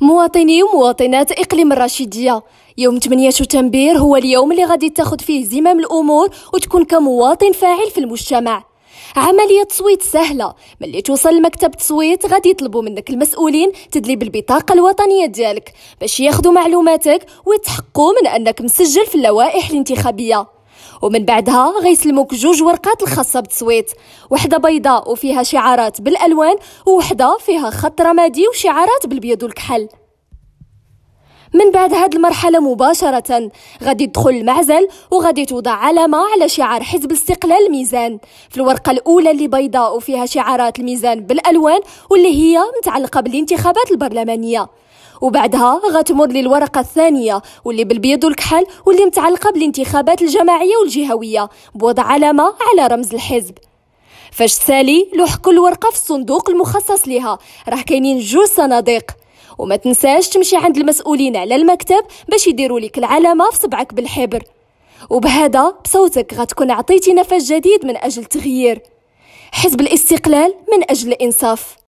مواطني ومواطنات إقليم الرشيدية يوم 8 شتنبير هو اليوم اللي غادي تاخد فيه زمام الأمور وتكون كمواطن فاعل في المجتمع عملية تصويت سهلة ملي توصل لمكتب تصويت غادي يطلبوا منك المسؤولين تدلي بالبطاقة الوطنية ديالك باش ياخدوا معلوماتك ويتحققوا من أنك مسجل في اللوائح الانتخابية ومن بعدها غيسلموك جوج ورقات الخاصه بالتصويت وحده بيضاء وفيها شعارات بالالوان ووحده فيها خط رمادي وشعارات بالبيض والكحل من بعد هاد المرحله مباشره غادي تدخل المعزل وغادي توضع علامه على شعار حزب الاستقلال الميزان في الورقه الاولى اللي بيضاء وفيها شعارات الميزان بالالوان واللي هي متعلقه بالانتخابات البرلمانيه وبعدها غتمر للورقه الثانيه واللي بالبيض والكحل واللي متعلقه بالانتخابات الجماعيه والجهويه بوضع علامه على رمز الحزب فاش سالي لوح كل ورقه في الصندوق المخصص لها راه كاينين جوج صناديق وما تنساش تمشي عند المسؤولين على المكتب باش يديروا لك العلامه في صبعك بالحبر وبهذا بصوتك غتكون عطيتي نفس جديد من اجل التغيير حزب الاستقلال من اجل الانصاف